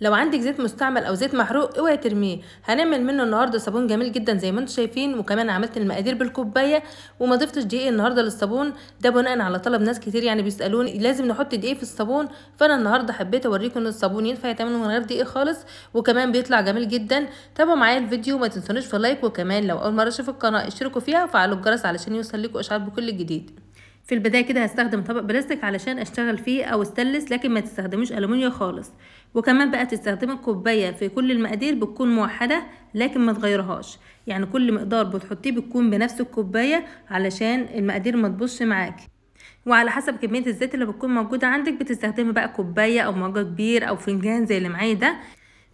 لو عندك زيت مستعمل او زيت محروق اوعي ترميه هنعمل منه النهارده صابون جميل جدا زي ما انتم شايفين وكمان عملت المقادير بالكوبايه وما ضفتش دقيق النهارده للصابون ده بناء على طلب ناس كتير يعني بيسالوني لازم نحط دقيق في الصابون فانا النهارده حبيت اوريكم ان الصابون ينفع يتعمل من غير دقيق خالص وكمان بيطلع جميل جدا تابعوا معايا الفيديو ما تنسونيش في لايك وكمان لو اول مره اشوف القناه اشتركوا فيها وفعلوا الجرس علشان يوصل لكم اشعار بكل جديد في البداية كده هستخدم طبق بلاستيك علشان اشتغل فيه او استلس لكن ما تستخدموش ألمونيا خالص وكمان بقى تستخدمي الكوباية في كل المقادير بتكون موحدة لكن ما تغيرهاش يعني كل مقدار بتحطيه بتكون بنفس الكوباية علشان المقادير ما تبصش معاكي وعلى حسب كمية الزيت اللي بتكون موجودة عندك بتستخدمي بقى كوباية او مجة كبير او فنجان زي اللي معايا ده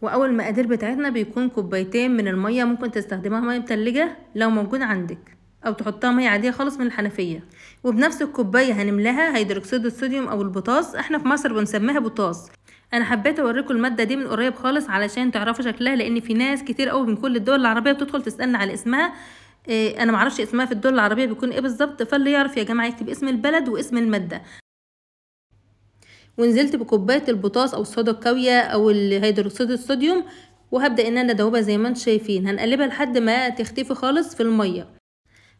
واول المقادير بتاعتنا بيكون كوبايتين من المية ممكن تستخدمها مية متلجة لو موجود عندك او تحطها ميه عاديه خالص من الحنفيه وبنفس الكوبايه هنملاها هيدروكسيد الصوديوم او البطاس احنا في مصر بنسميها بطاس انا حبيت اوريكم الماده دي من قريب خالص علشان تعرفوا شكلها لان في ناس كتير قوي من كل الدول العربيه بتدخل تسالنا على اسمها إيه، انا معرفش اسمها في الدول العربيه بيكون ايه بالظبط فاللي يعرف يا جماعه يكتب اسم البلد واسم الماده ونزلت بكوبايه البطاس او الصودا الكاويه او الهيدروكسيد الصوديوم وهبدا ان انا ادوبها زي ما انتم شايفين هنقلبها لحد ما تختفي خالص في الميه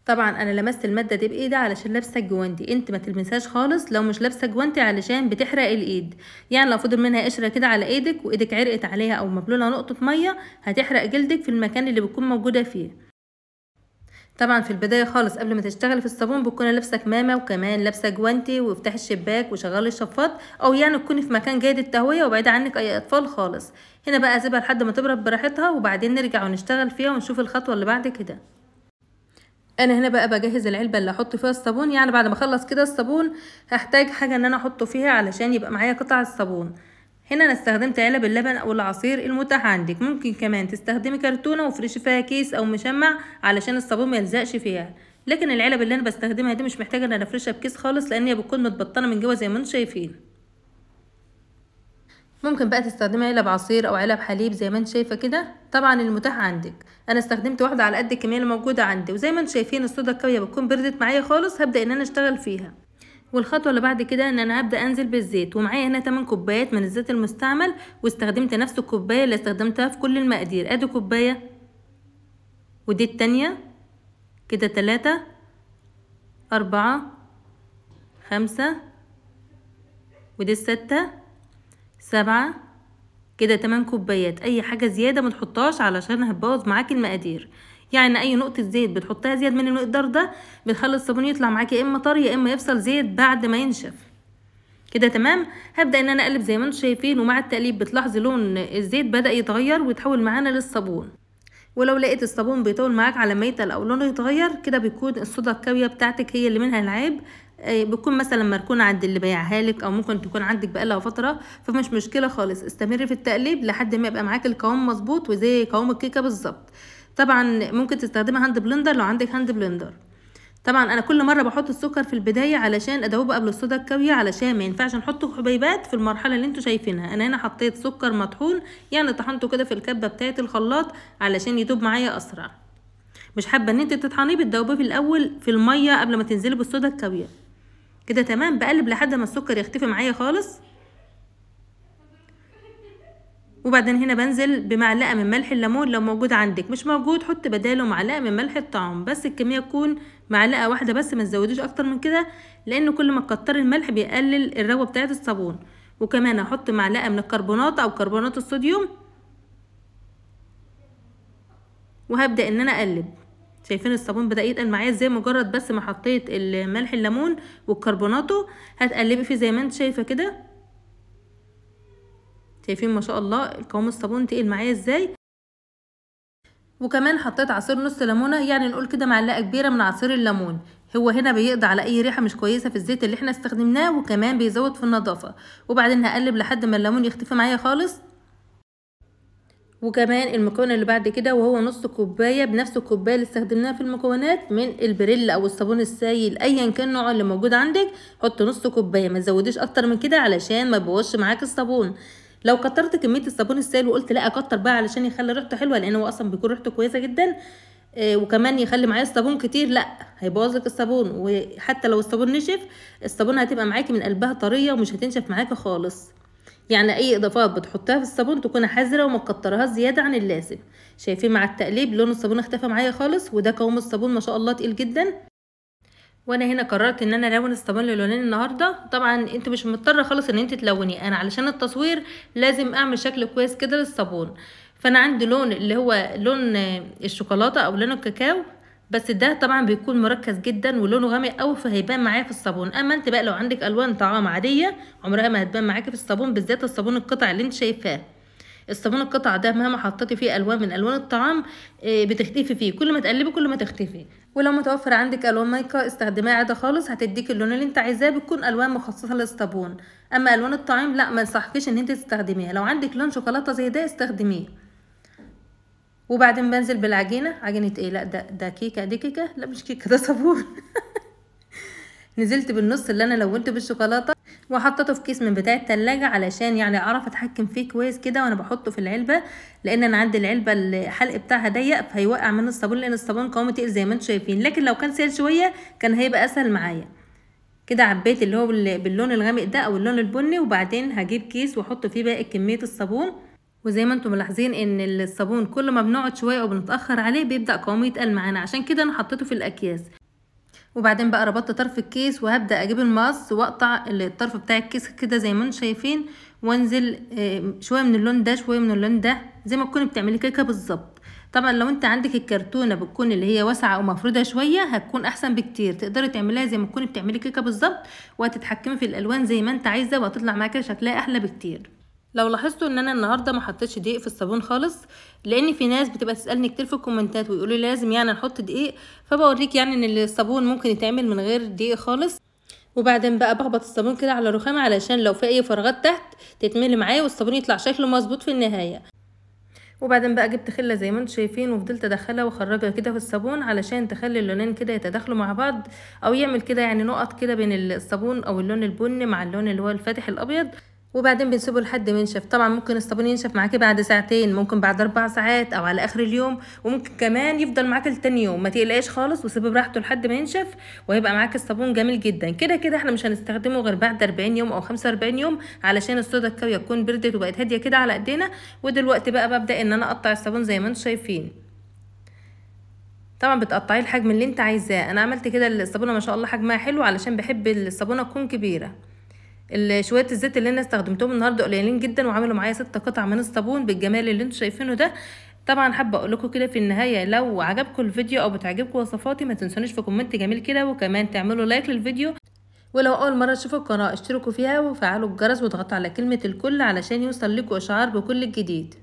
طبعا انا لمست الماده دي بايدي علشان لابسه الجوانتي انت ما تلمسهاش خالص لو مش لابسه جوانتي علشان بتحرق الايد يعني لو فضل منها قشره كده على ايدك وايدك عرقت عليها او مبلوله نقطه ميه هتحرق جلدك في المكان اللي بتكون موجوده فيه طبعا في البدايه خالص قبل ما تشتغلي في الصابون بتكوني لابسه كمامه وكمان لابسه جوانتي وافتحي الشباك وشغلي الشفاط او يعني تكوني في مكان جيد التهويه وبعيد عنك اي اطفال خالص هنا بقى سيبها لحد ما تبرد براحتها وبعدين نرجع ونشتغل فيها ونشوف الخطوه اللي بعد كده انا هنا بقى بجهز العلبه اللي هحط فيها الصابون يعني بعد ما اخلص كده الصابون هحتاج حاجه ان انا احطه فيها علشان يبقى معايا قطع الصابون هنا انا استخدمت علب اللبن او العصير المتاح عندك ممكن كمان تستخدمي كرتونه وفرشي فيها كيس او مشمع علشان الصابون ما يلزقش فيها لكن العلب اللي انا بستخدمها دي مش محتاجه ان انا افرشها بكيس خالص لان هي بتكون متبطنه من جوه زي ما انتم شايفين ممكن بقى تستخدمي علب عصير او علب حليب زي ما انت شايفه كده طبعا المتاح عندك انا استخدمت واحده على قد الكميه اللي موجوده عندي وزي ما انت شايفين الصودا الكاويه بتكون بردت معايا خالص هبدا ان انا اشتغل فيها والخطوه اللي بعد كده ان انا هبدا انزل بالزيت ومعايا هنا 8 كوبايات من الزيت المستعمل واستخدمت نفس الكوبايه اللي استخدمتها في كل المقادير ادي كوبايه ودي التانية كده تلاتة أربعة خمسة ودي الستة سبعة كده تمن كوبايات اي حاجة زيادة متحطهاش علشان هتبوظ معاك المقادير يعني اي نقطة زيت بتحطها زيادة من المقدار ده بتخلي الصابون يطلع معاك يا اما طري يا اما يفصل زيت بعد ما ينشف كده تمام هبدا ان انا اقلب زي ما انتم شايفين ومع التقليب بتلاحظي لون الزيت بدا يتغير ويتحول معانا للصابون ولو لقيت الصابون بيطول معاك على ميتة او لونه يتغير كده بيكون الصودا الكاويه بتاعتك هي اللي منها العيب آه، بتكون مثلا مركونه عند اللي بيعها لك او ممكن تكون عندك بقالها فتره فمش مشكله خالص استمري في التقليب لحد ما يبقى معاك القوام مظبوط وزي قوام الكيكه بالظبط طبعا ممكن تستخدمي هاند بلندر لو عندك هاند بلندر طبعا انا كل مره بحط السكر في البدايه علشان ادوبه قبل الصودا الكاويه علشان ما ينفعش نحط حبيبات في المرحله اللي انتوا شايفينها انا هنا حطيت سكر مطحون يعني طحنته كده في الكبه بتاعه الخلاط علشان يدوب معايا اسرع مش حابه ان انت تطحنيه بتدوبيه في الاول في الميه قبل ما تنزلي بالصودا الكاويه كده تمام بقلب لحد ما السكر يختفي معايا خالص وبعدين هنا بنزل بمعلقه من ملح الليمون لو موجود عندك مش موجود حط بداله معلقه من ملح الطعام بس الكميه تكون معلقه واحده بس ما تزودوش اكتر من كده لان كل ما تكتري الملح بيقلل الرغوه بتاعه الصابون وكمان هحط معلقه من الكربونات او كربونات الصوديوم وهبدا ان انا اقلب شايفين الصابون بدا يتقل معايا ازاي مجرد بس ما حطيت الملح الليمون والكربوناتو هتقلبي فيه زي ما انت شايفه كده شايفين ما شاء الله قوام الصابون تقل معايا ازاي وكمان حطيت عصير نص ليمونه يعني نقول كده معلقه كبيره من عصير الليمون هو هنا بيقضي على اي ريحه مش كويسه في الزيت اللي احنا استخدمناه وكمان بيزود في النظافه وبعدين هقلب لحد ما الليمون يختفي معايا خالص وكمان المكون اللي بعد كده وهو نص كوبايه بنفس الكوبايه اللي استخدمناها في المكونات من البريل او الصابون السائل ايا كان نوعه اللي موجود عندك حط نص كوبايه ما تزوديش اكتر من كده علشان ما يبوظش معاك الصابون لو كترت كميه الصابون السائل وقلت لا اكتر بقى علشان يخلي ريحته حلوه لان هو اصلا بيكون ريحته كويسه جدا آه، وكمان يخلي معايا الصابون كتير لا هيبوظ لك الصابون وحتى لو الصابون نشف الصابون هتبقى معاكي من قلبها طريه ومش هتنشف معاكي خالص يعني اي اضافات بتحطها في الصابون تكون حذره وما تكترهاش زياده عن اللازم شايفين مع التقليب لون الصابون اختفى معايا خالص وده قوام الصابون ما شاء الله تقيل جدا وانا هنا قررت ان انا الون الصابون للونين النهارده طبعا انت مش مضطره خالص ان انت تلوني انا علشان التصوير لازم اعمل شكل كويس كده للصابون فانا عندي لون اللي هو لون الشوكولاته او لون الكاكاو بس ده طبعا بيكون مركز جدا ولونه غامق قوي فهيبان معايا في الصابون اما انت بقى لو عندك الوان طعام عاديه عمرها ما هتبان معاكي في الصابون بالذات الصابون القطع اللي انت شايفاه الصابون القطع ده مهما حطيتي فيه الوان من الوان الطعام آه، بتختفي فيه كل ما تقلبي كل ما تختفي ولو متوفر عندك الوان مايكا استخدميها عادي خالص هتديك اللون اللي انت عايزاه بتكون الوان مخصصه للصابون اما الوان الطعام لا ما انصحكيش ان انت تستخدميها لو عندك لون شوكولاته زي ده استخدميه وبعدين بنزل بالعجينه عجينه ايه لا ده ده كيكه دي كيكه لا مش كيكه ده صابون نزلت بالنص اللي انا لونته بالشوكولاته وحطيته في كيس من بتاع التلاجة علشان يعني اعرف اتحكم فيه كويس كده وانا بحطه في العلبه لان انا عندي العلبه الحلق بتاعها ضيق فهيوقع من الصابون لان الصابون قوامه تقيل زي ما انتم شايفين لكن لو كان سهل شويه كان هيبقى اسهل معايا كده عبيت اللي هو باللون الغامق ده او اللون البني وبعدين هجيب كيس واحط فيه باقي كميه الصابون وزي ما انتم ملاحظين ان الصابون كل ما بنقعد شويه وبنتاخر عليه بيبدا قوامه يتقل معانا عشان كده انا حطيته في الاكياس وبعدين بقى ربطت طرف الكيس وهبدا اجيب المقص واقطع الطرف بتاع الكيس كده زي ما انتم شايفين وانزل آه، شويه من اللون ده شويه من اللون ده زي ما تكوني بتعملي كيكه بالظبط طبعا لو انت عندك الكرتونه بتكون اللي هي واسعه ومفروده شويه هتكون احسن بكتير تقدري تعمليها زي ما تكوني بتعملي كيكه بالظبط وهتتحكمي في الالوان زي ما انت عايزه وهتطلع معاكي شكلها احلى بكتير لو لاحظتوا ان انا النهارده ما حطيتش دقيق في الصابون خالص لان في ناس بتبقى تسالني كتير في الكومنتات ويقولوا لازم يعني نحط دقيق فبوريك يعني ان الصابون ممكن يتعمل من غير دقيق خالص وبعدين بقى بخبط الصابون كده على الرخامه علشان لو في اي فراغات تحت تتملي معايا والصابون يطلع شكله مظبوط في النهايه وبعدين بقى جبت خله زي ما انتم شايفين وفضلت ادخلها واخرجها كده في الصابون علشان تخلي اللونين كده يتداخلوا مع بعض او يعمل كده يعني نقط كده بين الصابون او اللون البني مع اللون اللي هو الفاتح الابيض وبعدين بنسيبه لحد ما ينشف طبعا ممكن الصابون ينشف معاكي بعد ساعتين ممكن بعد اربع ساعات او على اخر اليوم وممكن كمان يفضل معاكي لتاني يوم ما تقلقيش خالص وسيبه براحته لحد ما ينشف وهيبقى معاك الصابون جميل جدا كده كده احنا مش هنستخدمه غير بعد 40 يوم او 45 يوم علشان الصودا الكاويه تكون بردت وبقت هاديه كده على ايدينا ودلوقتي بقى ببدا ان انا اقطع الصابون زي ما انتم شايفين طبعا بتقطعيه الحجم اللي انت عايزاه انا عملت كده الصابونه ما شاء الله حجمها حلو علشان بحب الصابونه تكون كبيره شويه الزيت اللي انا استخدمتهم النهارده قليلين جدا وعملوا معايا ست قطع من الصابون بالجمال اللي انتم شايفينه ده طبعا حابه اقول لكم كده في النهايه لو عجبكم الفيديو او بتعجبكم وصفاتي ما تنسونيش في كومنت جميل كده وكمان تعملوا لايك للفيديو ولو اول مره تشوفوا القناه اشتركوا فيها وفعلوا الجرس واضغطوا على كلمه الكل علشان يوصل لكم اشعار بكل الجديد